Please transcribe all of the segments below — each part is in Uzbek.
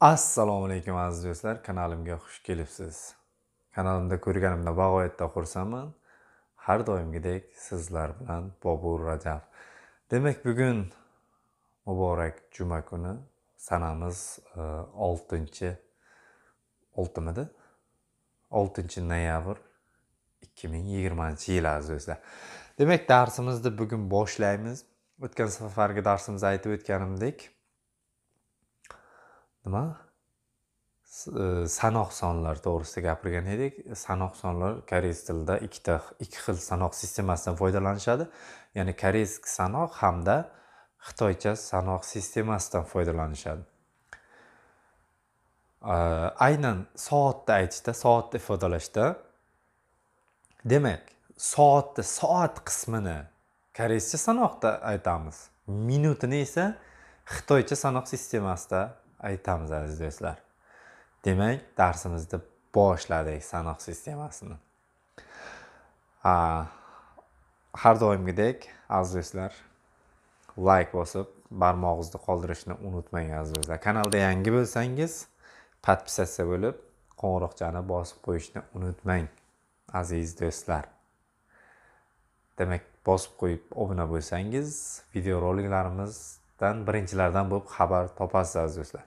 assalomu alaykum aziz do'stlar kanalimga xush kelibsiz kanalimda ko'rganimdan bag'oyatda xursandman har doimgidek sizlar bilan bobur rajab demak bugun muborak juma kuni sanamiz e, oltinchi oltimidi oltinchi noyabr ikki ming yigirmanchi yil aziz do'stlar demak darsimizni bugun boshlaymiz o'tgan safargi darsimizda aytib o'tganimdek nima e, sanoq sonlar to'g'risida gapirgan edik sanoq sonlar koreys tilida ikkita ikki xil sanoq sistemasidan foydalanishadi ya'ni koreys sanoq hamda xitoycha sanoq sistemasidan foydalanishadi e, aynan soatni aytishda soatni ifodalashda demak soatni soat qismini koreyscha sanoqda aytamiz minutini esa xitoycha sanoq sistemasida aytamiz aziz do'stlar demak darsimizni boshladik sanoq sistemasini har doimgidek aziz do'stlar layk bosib barmog'ingizni qoldirishni unutmang aziz do'stlar kanalda yangi bo'lsangiz подписаться bo'lib qo'ng'iroqchani bosib qo'yishni unutmang aziz do'stlar demak bosib qo'yib obuna bo'lsangiz videoroliklarimizdan birinchilardan bo'lib xabar topasiz aziz do'stlar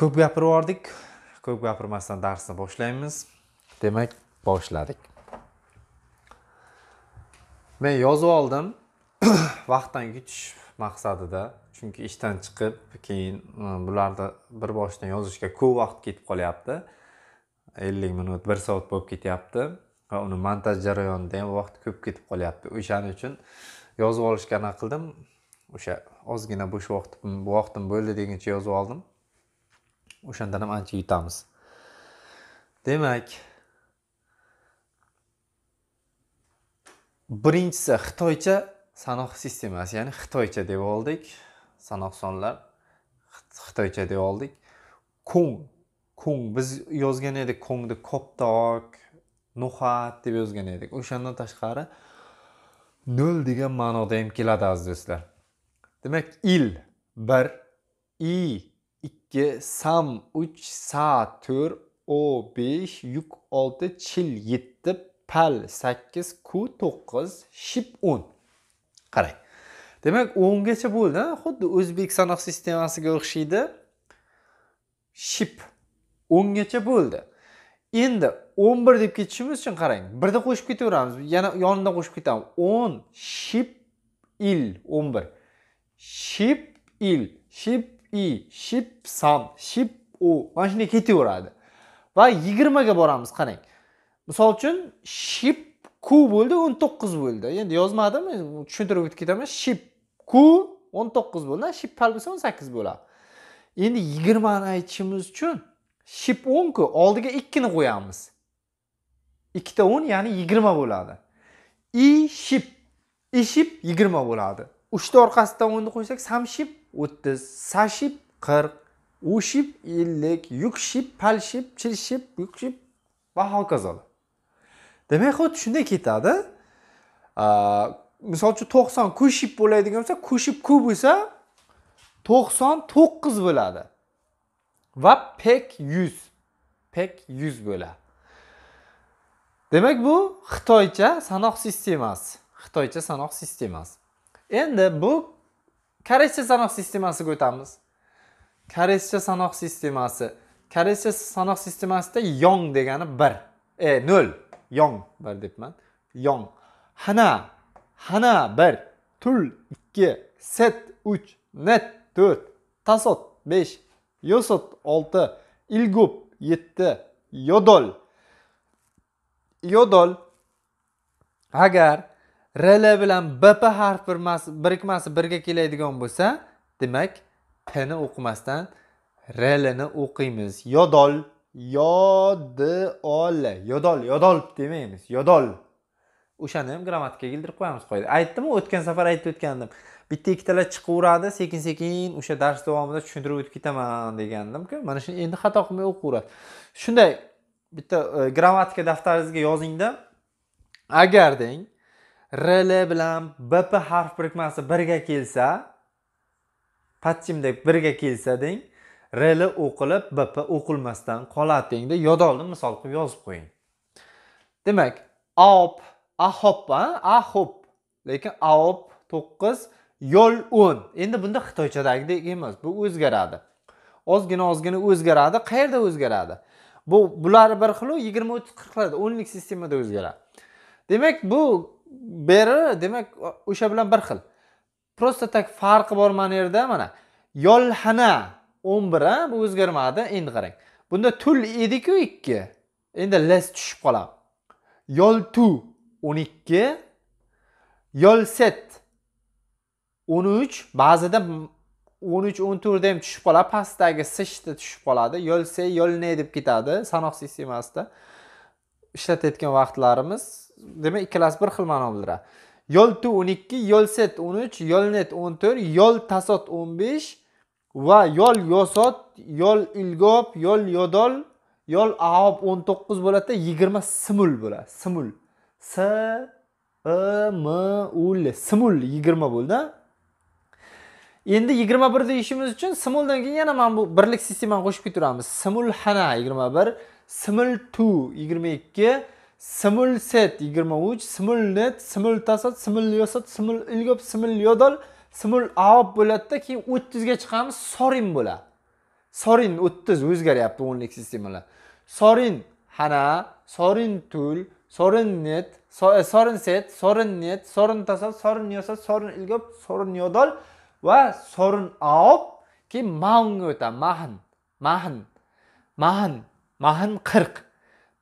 ko'p gapirib yubordik ko'p gapirmasdan darsni boshlaymiz demak boshladik men yozib oldim vaqtdan yutish maqsadida chunki ishdan chiqib keyin e, bularni bir boshdan yozishga ko'p vaqt ketib qolyapti ellik minut bir soat bo'lib ketyapti va uni montaj jarayonida ham vaqt ko'p ketib qolyapti o'shaning uchun yozib olishga anaqa qildim o'sha ozgina bo'sh vaqtim vaqtim bo'ldi deguncha yozib oldim o'shandan ham ancha yutamiz demak birinchisi xitoycha sanoq sistemasi ya'ni xitoycha deb oldik sanoq sonlar xitoycha deb oldik kung kung biz yozgan edik kungni koptok nuhat deb yozgan edik o'shandan tashqari nol degan ma'noda ham keladi aziz do'stlar demak il bir i 2, sam 3, sa 4, o 5, yuk 6, chil 7, pal 8, ku 9, ship 10. qarang demak 10 gacha bo'ldi xuddi o'zbek sanoq sistemasiga o'xshaydi ship gacha bo'ldi endi 11 deb ketishimiz uchun qarang birda qo'shib ketaveramiz yana yonidan qo'shib ketamiz 10 ship il 11 ship il ship i e, ship 15 ship mana shunday ketaveradi va yigirmaga boramiz qarang misol uchun ship q bo'ldi o'n to'qqiz bo'ldi endi yozmadim tushuntirib o'tib ketaman ship q o'n to'qqiz bo'ldi ship pal o'n sakkiz bo'ladi endi yigirmani aytishimiz uchun ship o'nku oldiga ikkini qo'yamiz ikkita o'n ya'ni yigirma bo'ladi i e ship ishib e yigirma bo'ladi uchta orqasidan o'nni qo'ysak sam ship o'ttiz sashib qirq ushib ellik yukshib palshib chirshib yukshib va hokazo demak xuddi shunday ketadi misol uchun to'qson kushib bo'ladigan bo'lsa kushib ku bo'lsa to'qson to'qqiz bo'ladi va pek yuz pek yuz bo'ladi demak bu xitoycha sanoq sistemasi xitoycha sanoq sistemasi endi bu koreyscha sanoq sistemasiga o'tamiz koreyscha sanoq sistemasi koreyscha sanoq sistemasida yong degani bir e nol yong bir debman yong hana hana bir tul ikki set uch net to'rt tasot besh yosot olti ilgub yetti yodol yodol agar rl bilan bp harf birmasi birikmasi birga keladigan bo'lsa demak pni o'qimasdan rlni o'qiymiz yodol yodol yodol yodol demaymiz yodol o'shani ham grammatikaga keltirib qo'yamiz qoida aytdimu o'tgan safar aytib o'tgandim bitta ikkitalar chiqaveradi sekin sekin o'sha dars davomida tushuntirib o'tib ketaman degandimku mana shu endi xato qilmay o'qiveradi shunday bitta e, grammatika daftaringizga yozingda agar deng rl bilan bp harf birikmasi birga kelsa patchimdek birga kelsa deng rl o'qilib bp o'qilmasdan qoladi dengda yod oldim misol qilib yozib qo'ying demak op ahop ahop lekin aop to'qqiz yo'l o'n endi bunda xitoychadagidek emas bu o'zgaradi ozgina ozgina o'zgaradi qayerda o'zgaradi bu bular bir xilu yigirma o'ttiz qirqlarda o'nlik sistemada o'zgaradi demak bu beri demak o'sha bilan bir xil просто так farqi bor mana yerda mana yolhana o'n bir a bu o'zgarmadi endi qarang bunda tul ediku ikki endi les tushib qoladi yoltu o'n ikki yolset o'n uch ba'zida o'n uch o'n to'rtda ham tushib qoladi pastdagi sishda tushib qoladi yolse yolne deb ketadi sanoq sistemasida ishlatayotgan vaqtlarimiz demak ikkalasi bir xil ma'no bildiradi yoltu o'n ikki yolset o'n uch yolnet o'n to'rt yol tasot o'n besh va yol yosot yol ilgob yol yodol yol aob o'n to'qqiz bo'ladida yigirma simul bo'ladi simul s i m u l simul yigirma bo'ldi endi yigirma bir deyishimiz uchun simuldan keyin yana mana bu birlik sistemani qo'shib ketaveramiz hana yigirma bir tu yigirma ikki 스물셋 이글마우지 스물넷 스물다섯 스물여섯 스물일곱 스물여덟 스물아홉 bo'ladida keyin o'ttizga chiqamiz sorin bo'ladi sorin o'ttiz o'zgaryapti o'nlik sistemalar sorin hana sorin tul sorin net e, sorin set sorin net sorin tasat sorin yosat sorin ilgop sorin yodol va sorin aob keyin maunga o'tadi mahn mahn mahn mahn qirq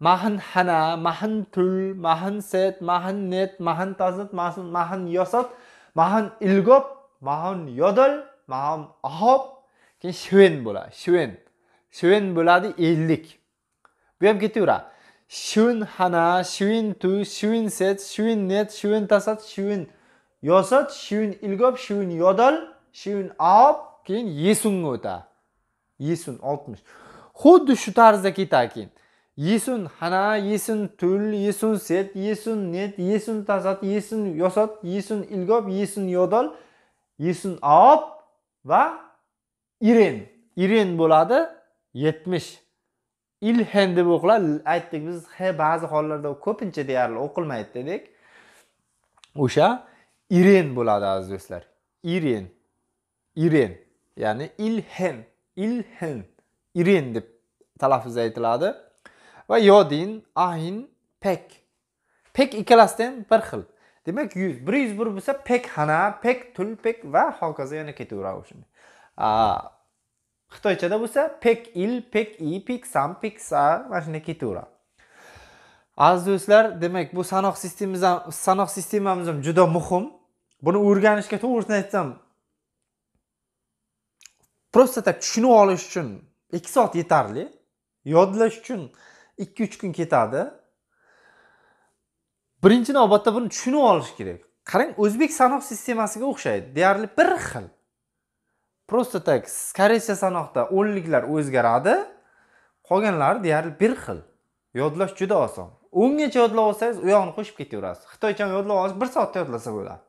마흔 하나, 마흔 둘, 마흔 셋, 마흔 넷, 마흔 다섯, 마흔 마흔 여섯, 마흔 일곱, 마흔 여덟, 마흔 아홉. 그게 시웬 보라. 시웬. 시웬 보라디 일릭. 왜함 기뚜라. 시운 하나, 시운 둘, 시운 셋, 시운 넷, 시운 다섯, 시운 여섯, 시운 일곱, 시운 여덟, 시운 아홉. 그게 예순 거다. 예순, 60. Xuddi shu tarzdaki t a k i yesin hana yesin tul yesin set yesin net yesin tasat yesin yosat yesin ilgob yesin yodol yesin aob va iren iren bo'ladi yetmish ilhen deb o'qiladi aytdik biz he ba'zi hollarda ko'pincha deyarli o'qilmaydi dedik o'sha iren bo'ladi aziz do'stlar iren iren ya'ni ilhen ilhen iren deb talaffuz aytiladi va yodin ayn pek pek ikkalasidan bir xil demak yuz bir yuz bir bo'lsa pek xana pek tulpek va hokazo yana ketaveradi shunday xitoychada bo'lsa pek il pek i pek sam pek sa mana shunday ketaveradi aziz do'stlar demak bu sanoq sistemamiz ham sanoq sistemamiz ham juda muhim buni o'rganishga to'g'risini aytsam просто так tushunib olish uchun ikki soat yetarli yodlash uchun ikki uch kun ketadi birinchi navbatda buni tushunib olish kerak qarang o'zbek sanoq sistemasiga o'xshaydi deyarli bir xil просто так koreycha sanoqda o'nliklar o'zgaradi qolganlari deyarli bir xil yodlash juda oson o'ngacha yodlab olsangiz u yog'ini qo'shib ketaverasiz xitoychani yodlab olish bir soatda yodlasa bo'ladi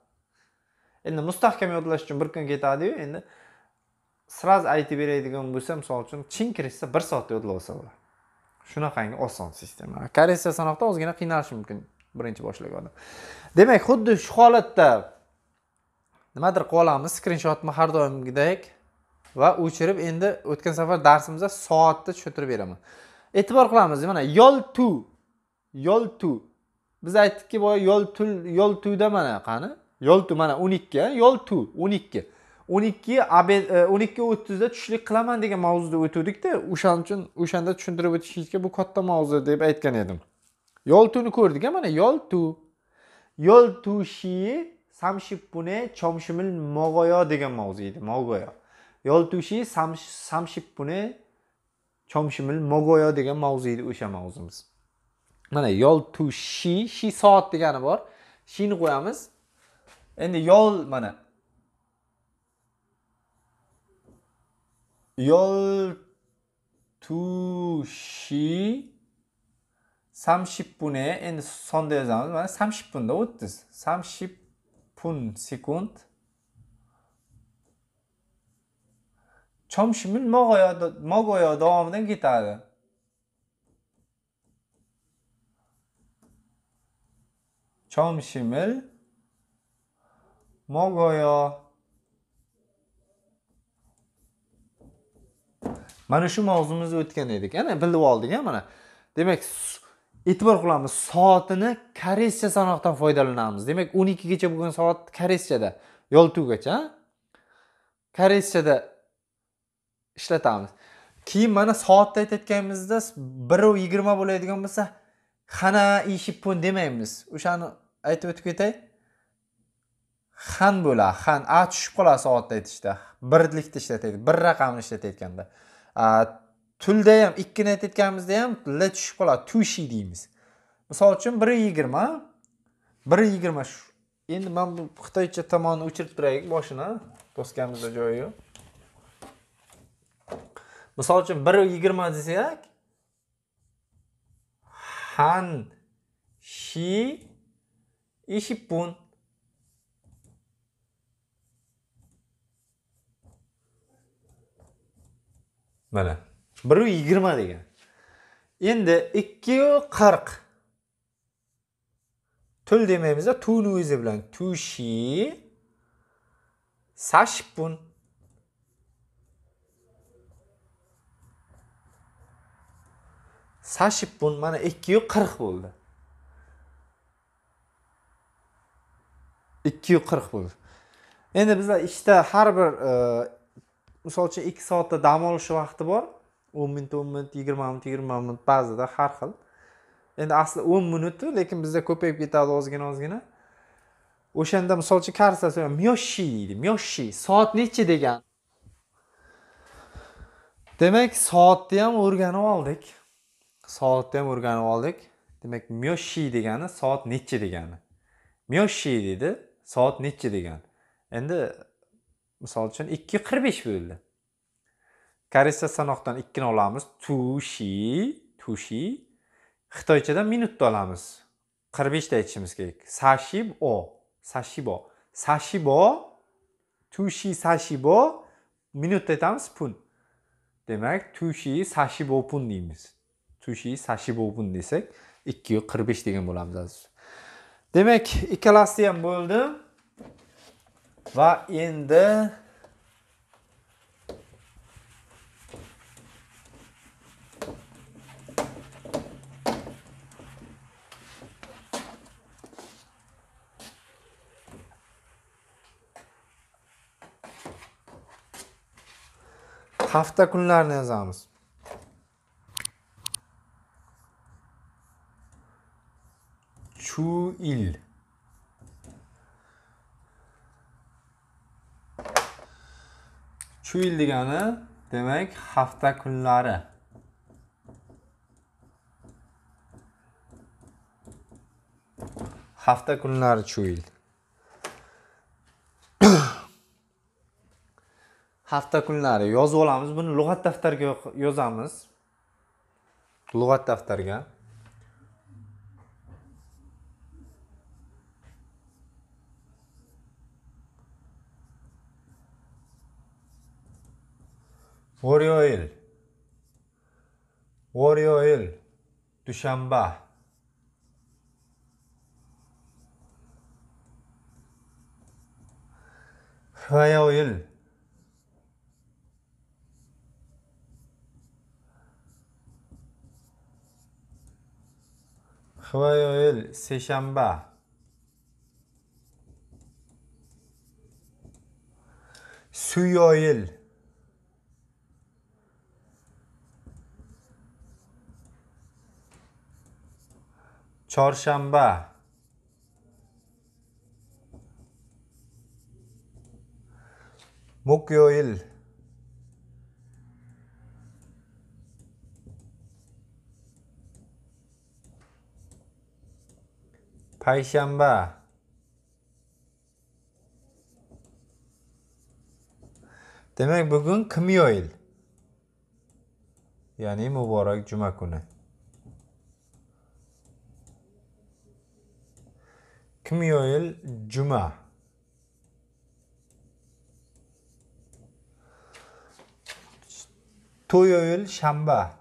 endi mustahkam yodlash uchun bir kun ketadiyu endi сразу aytib beradigan bo'lsa misol uchun chin kirishsa bir soatda yodlab olsa bo'ladi shunaqangi oson sistema korressiya sanoqda ozgina qiynalishi mumkin birinchi boshlagan odam demak xuddi shu holatda nimadir qilib olamiz skrinshotni har doimgidek va o'chirib endi o'tgan safar darsimizda soatni tushuntirib beraman e'tibor qilamiz mana yol tu yol tu biz aytdikki boya yol tul yol tuda mana qani yol tu mana o'n ikki yol tu o'n ikki o'n ikki e, o'n ikki o'ttizda tushlik qilaman degan mavzuda o'tuvdikda o'shaning uchun o'shanda tushuntirib o'tishingizga bu katta mavzu deb aytgan edim yoltuni ko'rdik a mana yoltu yoltushi samshippune chomshimil mogoyo degan mavzu edi mogoyo yoltushi samshippune chomshimil mogoyo degan mavzu edi o'sha mavzumiz mana yoltushi shi soat degani bor shini qo'yamiz endi yol mana 12시 30분에 in s u n 30분 o t is 30분 second 점심을 먹어야 먹어요. 너무는 기타. 점심을 먹어요. mana shu mavzumizni o'tgan edik ana bilib oldik a mana demak e'tibor qilamiz soatini koreyscha sanoqdan foydalanamiz demak o'n ikkigacha bo'lgan soat koreyschada yoltuvgacha koreyschada ishlatamiz keyin mana soatni aytayotganimizda biru yigirma bo'ladigan bo'lsa xana ishipun demaymiz o'shani aytib o'tib ketay xan bo'ladi xan a tushib qoladi soatni aytishda birlikda ishlatadi bir raqamni ishlatayotganda işte, tilda ham ikkini aytayotganimizda ham l tushib qoladi tushi deymiz misol uchun bir yigirma bir yigirma shu endi mana bu xitoycha tomonni o'chirib turaylik boshini do'skamizda joyi yo'q misol uchun bir yigirma desak han shi ishipun mana biru yigirma degan endi ikkiyu qirq tul demaymizda tuni o'zi bilan tushi sashpun sashipun mana ikkiyu qirq bo'ldi ikkiyu qirq bo'ldi endi bizlar ishda işte har bir e, misol uchun ikki soatda dam olish vaqti bor o'n minut o'n minut yigirma minut yigirma minut ba'zida har xil endi asli o'n minuti lekin bizda ko'payib ketadi ozgina ozgina o'shanda misol uchun karsasi myoshi deydi myoshi soat nechi degan demak soatni ham o'rganib oldik soatni ham o'rganib oldik demak myoshi degani soat nechi degani myoshi deydi soat nechi degani endi misol uchun ikki qirq besh bo'ldi koreyscha sanoqdan ikkini olamiz tushi tushi xitoychadan minutni olamiz qirq beshta aytishimiz kerak sashibo sashibo sashibo tushi sashibo minutda aytamiz pun demak tushi sashibo pun deymiz tushi sashibo pun desak ikki qirq besh degan bo'lamiz demak ikkalasi ham bo'ldi va endi hafta kunlarini yozamiz chu il shu yil degani demak hafta kunlari hafta kunlari shu yil hafta kunlari yozib olamiz buni lug'at daftariga yozamiz lug'at daftarga 월요일 월요일 두샴바 화요일 화요일 세샴바 수요일 Çarşamba. 목요일 파이시안바 Demek bugün kımyoil. Yani mübarek cuma günü. 금요일 주마 토요일 샴바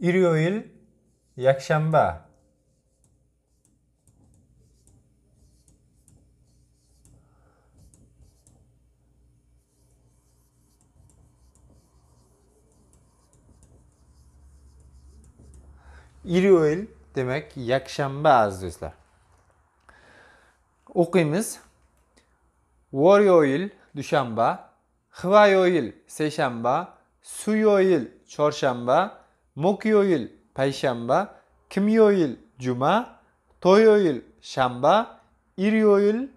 일요일 약샴바 İrioel demek yakşanba aziz do'stlar. O'qiymiz. Voryoil dushanba, Hvayoil seshanba, Suyoil çarşamba, Mokyoil Payşamba, Kimyoil cuma, Toyoil shanba, Iryoil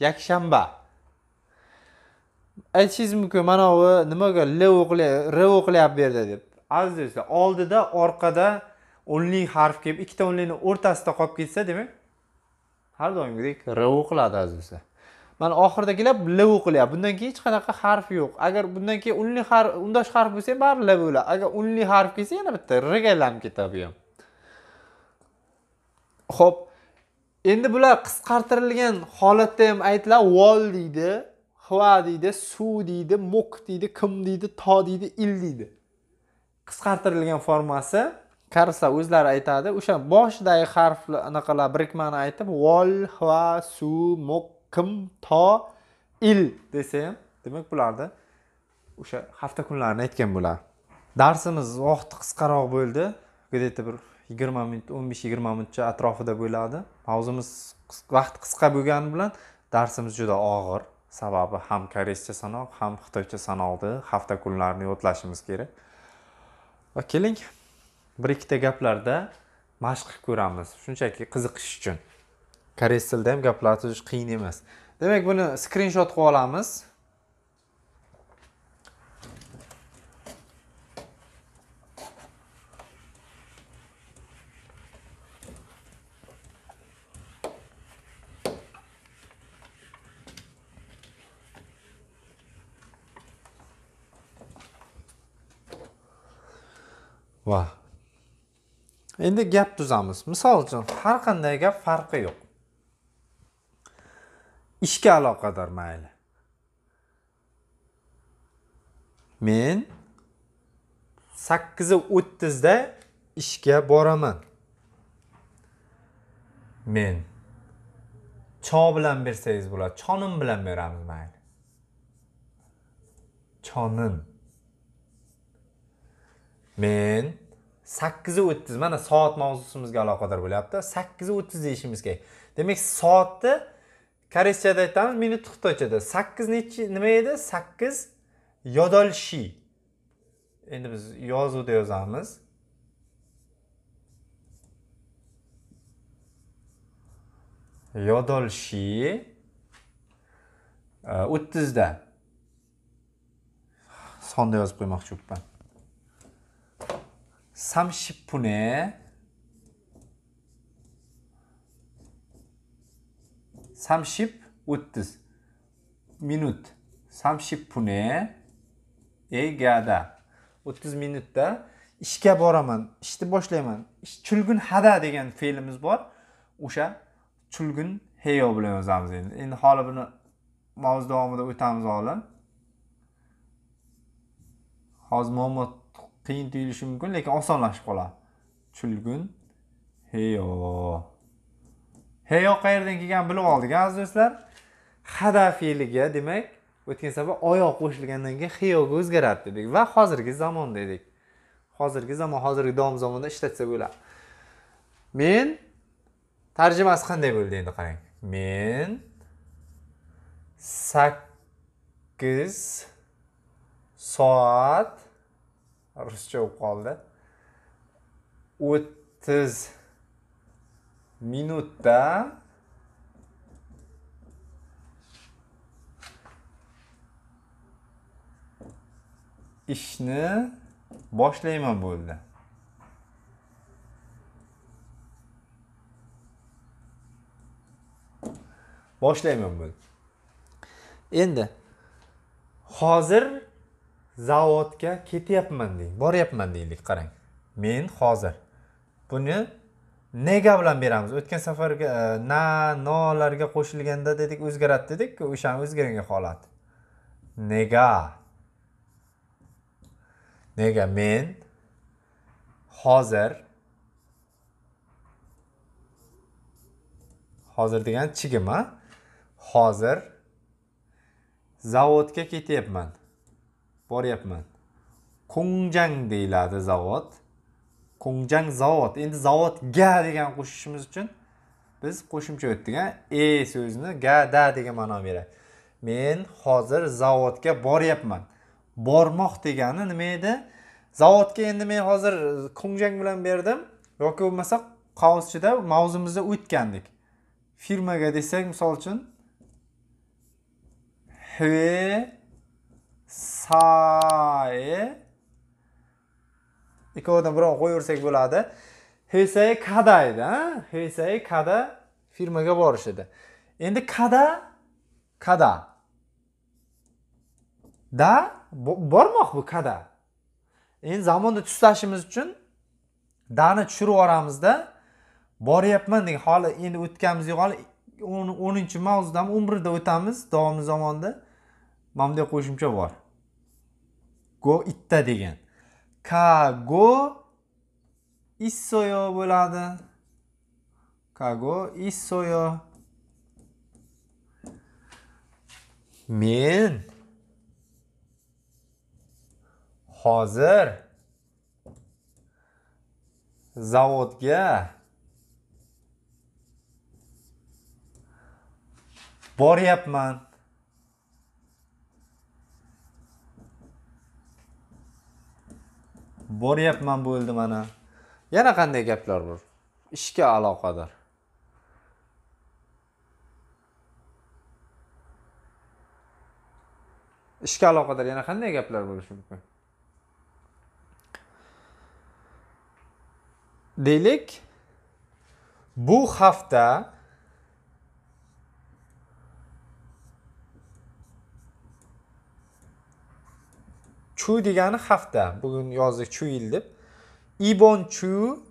yakshanba. aytishingiz mumkin mana bu nimaga l o'qilyapti r o'qilyapti bu yerda deb aziz do'stlar oldida orqada o'nlik harf kelib ikkita o'nlikni o'rtasida qolib ketsa demak har doimgidek r o'qiladi aziz do'stlar mana oxiridagilar l o'qilyapti bundan keyin hech qanaqa harf yo'q agar bundan keyin unli harf undosh harf bo'lsa ham baribir l bo'ladi agar unli harf kelsa yana bitta rga aylanib ketadi bu ham ho'p endi bular qisqartirilgan holatda ham aytiladi vol deydi hva deydi suv deydi mok deydi kim deydi to deydi il deydi qisqartirilgan formasi karsa o'zlari aytadi o'sha boshidagi harf anaqalar birikmani aytib vol hva su mok kim to il desa ham demak bularni o'sha hafta kunlarini aytgan bo'lar darsimiz vaqti qisqaroq bo'ldi где то bir yigirma minut o'n besh yigirma minutcha atrofida bo'ladi mavzumiz vaqt qisqa bo'lgani bilan darsimiz juda og'ir sababi ham koreyscha sanoq ham xitoycha sanoqni hafta kunlarini yodlashimiz kerak va keling bir ikkita gaplarda mashq qilib ko'ramiz shunchaki qiziqish uchun koreys tilida ham gaplashish qiyin emas demak buni skrinshot qilib olamiz endi gap tuzamiz misol uchun har qanday gap farqi yo'q ishga aloqador mayli men 8:30 o'ttizda ishga boraman men cho bilan bersangiz bo'ladi chonim bilan beramiz mayli chonim men sakkizi o'ttiz mana soat mavzusimizga aloqador bo'lyapti sakkiz o'ttiz deyishimiz kerak demak soatni koreyschada aytamiz minut xitoychada sakkiz nechi nima edi sakkiz yodolshi endi biz yozuvda yozamiz yodolshi e, o'ttizda sonda yozib qo'ymoqchi bo'libman 30분에 30 30 minut 30분에 얘기하다 30 minutda ishga boraman ishni boshlayman chulgun hada degan fe'limiz bor o'sha chulgun heyo bilan yozamiz endi endi hali buni mavzu davomida o'tamiz hali hozir muammo qiyin tuyulishi mumkin lekin osonlashib qoladi chulgun heyo heyo qayerdan kelganini bilib oldik aziz do'stlar hada fe'liga demak o'tgan safar oyoq qo'shilgandan keyin heyoga o'zgaradi dedik va hozirgi zamon dedik hozirgi zamon hozirgi davom zamonda ishlatsa bo'ladi men tarjimasi qanday bo'ldi endi qarang men sakkiz soat ruscha bo'lib qoldi o'ttiz minutda ishni boshlayman bo'ldi boshlayman bo'ldi endi hozir zavodga ketyapman deng boryapman deylik qarang men hozir buni nega bilan beramiz o'tgan safargi e, na nolarga qo'shilganda dedik o'zgaradi dedikku o'shani o'zgargan holati nega nega men hozir hozir degani chigim a hozir zavodga ketyapman boryapman ko'ngjang deyiladi zavod ko'ngjang zavod endi zavodga degan qo'shishimiz uchun biz qo'shimcha o'tdik a e so'zini ga da degan ma'no beradi men hozir zavodga boryapman bormoq degani nima edi zavodga endi men hozir ko'ngjang bilan berdim yoki bo'lmasa qavs ichida mavzumizda o'tgandik firmaga desak misol uchun sae ikkovidan birovini qo'yaversak bo'ladi hesay kada edi hesay kada firmaga borish edi endi kada kada da bormoq bu kada endi zamonni tuslashimiz uchun dani tushirib yuboramizda boryapman degan hali endi o'tganimiz yo'q hali o'ninchi mavzudan o'n birda o'tamiz davomli zamonda mana bunday qo'shimcha bor go itda degan ka go issoyo bo'ladi kago issoyo men hozir zavodga boryapman boryapman bo'ldi mana yana qanday gaplar bor ishga aloqador ishga aloqador yana qanday gaplar bo'lishi mumkin deylik bu hafta chu degani hafta bugün yozdik chu yil deb ibon chu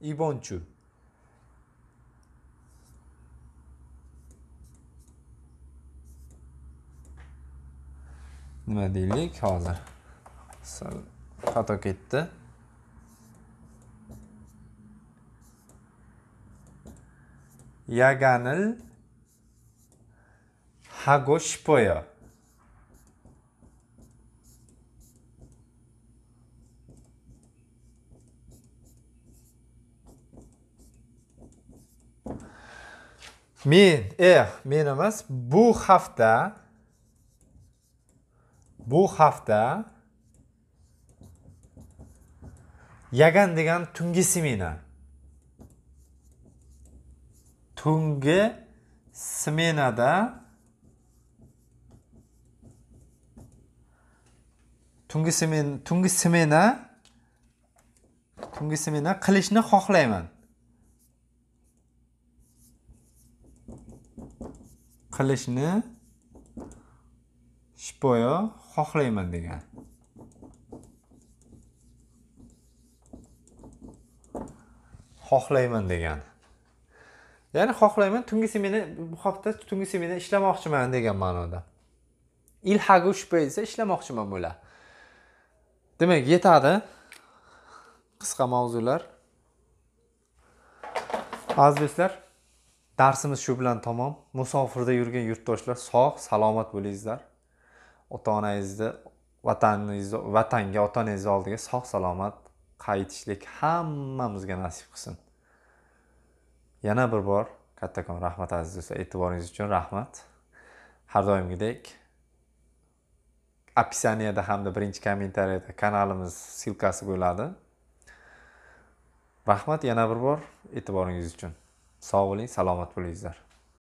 ibon chu nima deylik hozir sal xato ketdi yaganil hagoshpoya men eh men emas bu hafta bu hafta yagan degan tungi smena tungi smenada tungi smen tungi smena tungi smena qilishni xohlayman qilishni shipoyo xohlayman degan xohlayman degan ya'ni xohlayman tungi smena hafta tungi smena ishlamoqchiman degan ma'noda ilhagu shpo desa ishlamoqchiman bo'lar demak yetadi qisqa mavzular aziz do'stlar darsimiz shu bilan tamom musofirda yurgan yurtdoshlar sog' salomat bo'lingizlar ota onangizni vataningizni vatanga ota onangizni oldiga sog' salomat qaytishlik hammamizga nasib qilsin yana bir bor kattakon rahmat aziz do'stlar e'tiboringiz uchun rahmat har doimgidek opisaniyada hamda birinchi kommentariyada kanalimiz ssilkasi bo'ladi rahmat yana bir bor e'tiboringiz uchun sog' bo'ling salomat bo'linglar